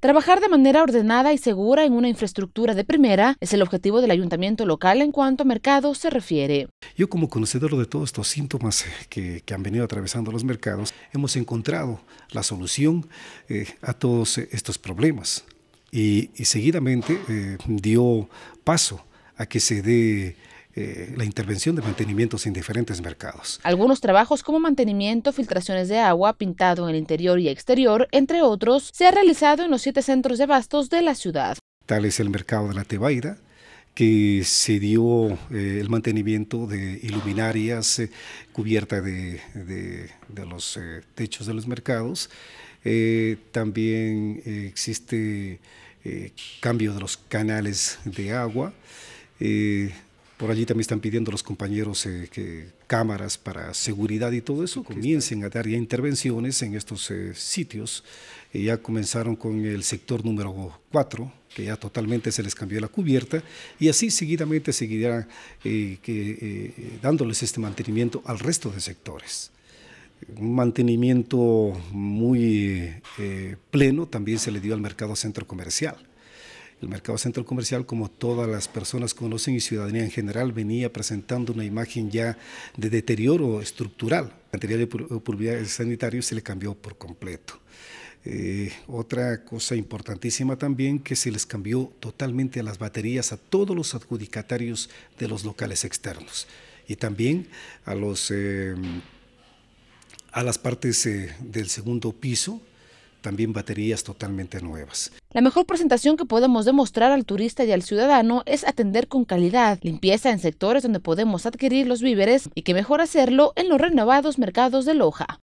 Trabajar de manera ordenada y segura en una infraestructura de primera es el objetivo del ayuntamiento local en cuanto a mercado se refiere. Yo como conocedor de todos estos síntomas eh, que, han venido atravesando los mercados, hemos encontrado la solución eh, a todos eh, estos problemas y, seguidamente dio paso a que se dé eh, la intervención de mantenimientos en diferentes mercados. Algunos trabajos como mantenimiento, filtraciones de agua, pintado en el interior y exterior, entre otros, se ha realizado en los siete centros de bastos de la ciudad. Tal es el mercado de la Tebaida, que se dio eh, el mantenimiento de iluminarias eh, cubierta de, los techos de los mercados. también existe cambio de los canales de agua. Por allí también están pidiendo los compañeros eh, que cámaras para seguridad y todo eso. Comiencen a dar ya intervenciones en estos eh, sitios. Eh, ya comenzaron con el sector número 4, que ya totalmente se les cambió la cubierta. Y así seguidamente seguirán dándoles este mantenimiento al resto de sectores un mantenimiento muy pleno también se le dio al mercado centro comercial. El mercado central comercial, como todas las personas conocen y ciudadanía en general, venía presentando una imagen ya de deterioro estructural. material de sanitario se le cambió por completo. Eh, otra cosa importantísima también que se les cambió totalmente las baterías a todos los adjudicatarios de los locales externos y también a los eh, a las partes eh, del segundo piso también baterías totalmente nuevas. La mejor presentación que podemos demostrar al turista y al ciudadano es atender con calidad, limpieza en sectores donde podemos adquirir los víveres y que mejor hacerlo en los renovados mercados de Loja.